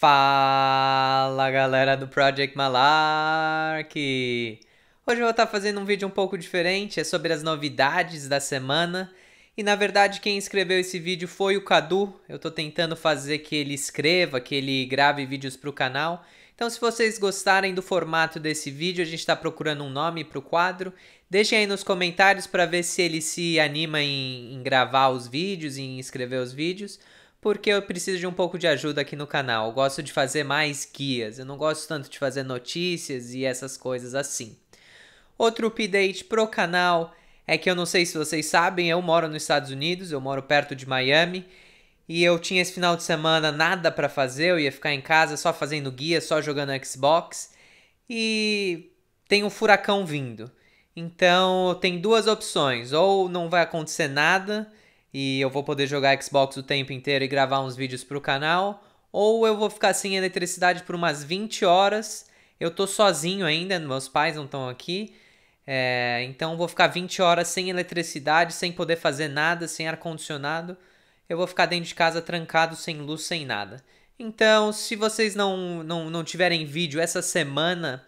Fala galera do Project Malark! Hoje eu vou estar tá fazendo um vídeo um pouco diferente, é sobre as novidades da semana. E na verdade quem escreveu esse vídeo foi o Cadu. Eu estou tentando fazer que ele escreva, que ele grave vídeos para o canal. Então se vocês gostarem do formato desse vídeo, a gente está procurando um nome para o quadro. Deixem aí nos comentários para ver se ele se anima em, em gravar os vídeos, em escrever os vídeos porque eu preciso de um pouco de ajuda aqui no canal. Eu gosto de fazer mais guias, eu não gosto tanto de fazer notícias e essas coisas assim. Outro update pro canal é que eu não sei se vocês sabem, eu moro nos Estados Unidos, eu moro perto de Miami, e eu tinha esse final de semana nada para fazer, eu ia ficar em casa só fazendo guia, só jogando Xbox, e tem um furacão vindo. Então, tem duas opções, ou não vai acontecer nada, e eu vou poder jogar Xbox o tempo inteiro e gravar uns vídeos para o canal, ou eu vou ficar sem eletricidade por umas 20 horas. Eu tô sozinho ainda, meus pais não estão aqui. É, então vou ficar 20 horas sem eletricidade, sem poder fazer nada, sem ar-condicionado. Eu vou ficar dentro de casa trancado, sem luz, sem nada. Então, se vocês não, não, não tiverem vídeo essa semana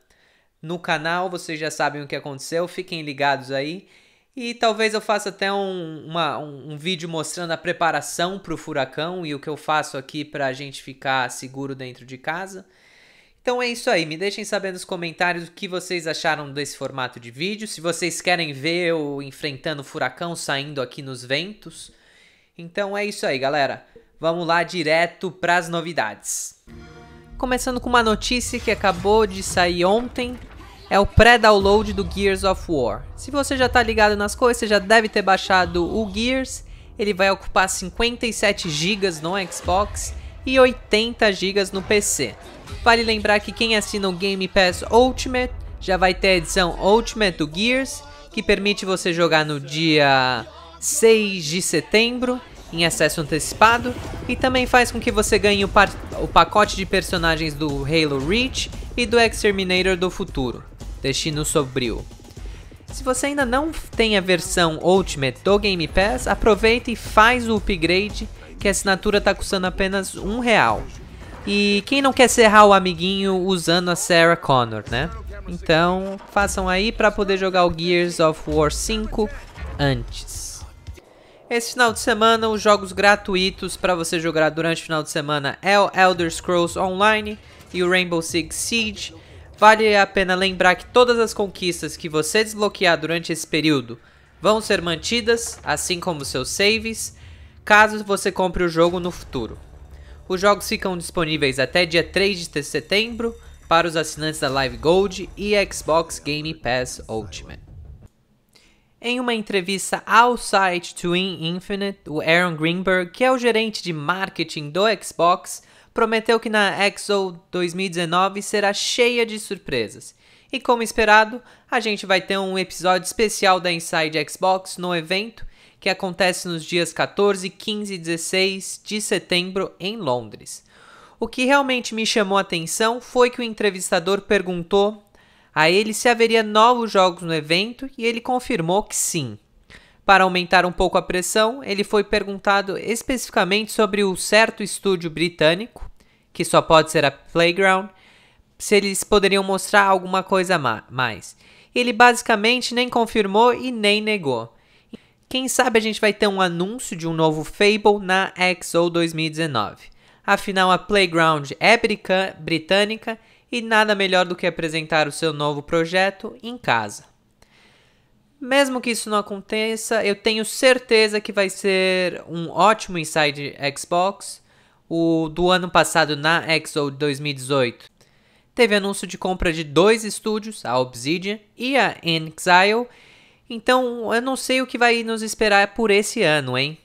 no canal, vocês já sabem o que aconteceu, fiquem ligados aí. E talvez eu faça até um, uma, um vídeo mostrando a preparação para o furacão e o que eu faço aqui para a gente ficar seguro dentro de casa. Então é isso aí, me deixem saber nos comentários o que vocês acharam desse formato de vídeo, se vocês querem ver eu enfrentando o furacão saindo aqui nos ventos. Então é isso aí, galera. Vamos lá direto para as novidades. Começando com uma notícia que acabou de sair ontem, é o pré-download do Gears of War. Se você já está ligado nas coisas, você já deve ter baixado o Gears. Ele vai ocupar 57 GB no Xbox e 80 GB no PC. Vale lembrar que quem assina o Game Pass Ultimate já vai ter a edição Ultimate do Gears, que permite você jogar no dia 6 de setembro em acesso antecipado e também faz com que você ganhe o, o pacote de personagens do Halo Reach e do Exterminator do futuro destino sobrio. Se você ainda não tem a versão Ultimate do Game Pass, aproveita e faz o upgrade, que a assinatura está custando apenas um real. E quem não quer serrar o amiguinho usando a Sarah Connor, né? Então, façam aí para poder jogar o Gears of War 5 antes. Esse final de semana, os jogos gratuitos para você jogar durante o final de semana é o Elder Scrolls Online e o Rainbow Six Siege. Vale a pena lembrar que todas as conquistas que você desbloquear durante esse período vão ser mantidas, assim como seus saves, caso você compre o jogo no futuro. Os jogos ficam disponíveis até dia 3 de setembro para os assinantes da Live Gold e Xbox Game Pass Ultimate. Em uma entrevista ao site Twin Infinite, o Aaron Greenberg, que é o gerente de marketing do Xbox, prometeu que na EXO 2019 será cheia de surpresas. E como esperado, a gente vai ter um episódio especial da Inside Xbox no evento, que acontece nos dias 14, 15 e 16 de setembro em Londres. O que realmente me chamou a atenção foi que o entrevistador perguntou a ele se haveria novos jogos no evento e ele confirmou que sim. Para aumentar um pouco a pressão, ele foi perguntado especificamente sobre o certo estúdio britânico, que só pode ser a Playground, se eles poderiam mostrar alguma coisa ma mais. Ele basicamente nem confirmou e nem negou. Quem sabe a gente vai ter um anúncio de um novo Fable na XO 2019. Afinal, a Playground é britânica e nada melhor do que apresentar o seu novo projeto em casa. Mesmo que isso não aconteça, eu tenho certeza que vai ser um ótimo inside Xbox, o do ano passado na XO 2018. Teve anúncio de compra de dois estúdios, a Obsidian e a Exile, então eu não sei o que vai nos esperar por esse ano, hein?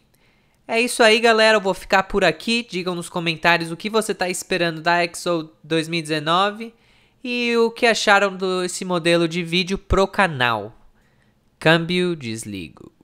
É isso aí, galera. Eu vou ficar por aqui. Digam nos comentários o que você está esperando da Exo 2019 e o que acharam desse modelo de vídeo pro canal. Câmbio, desligo.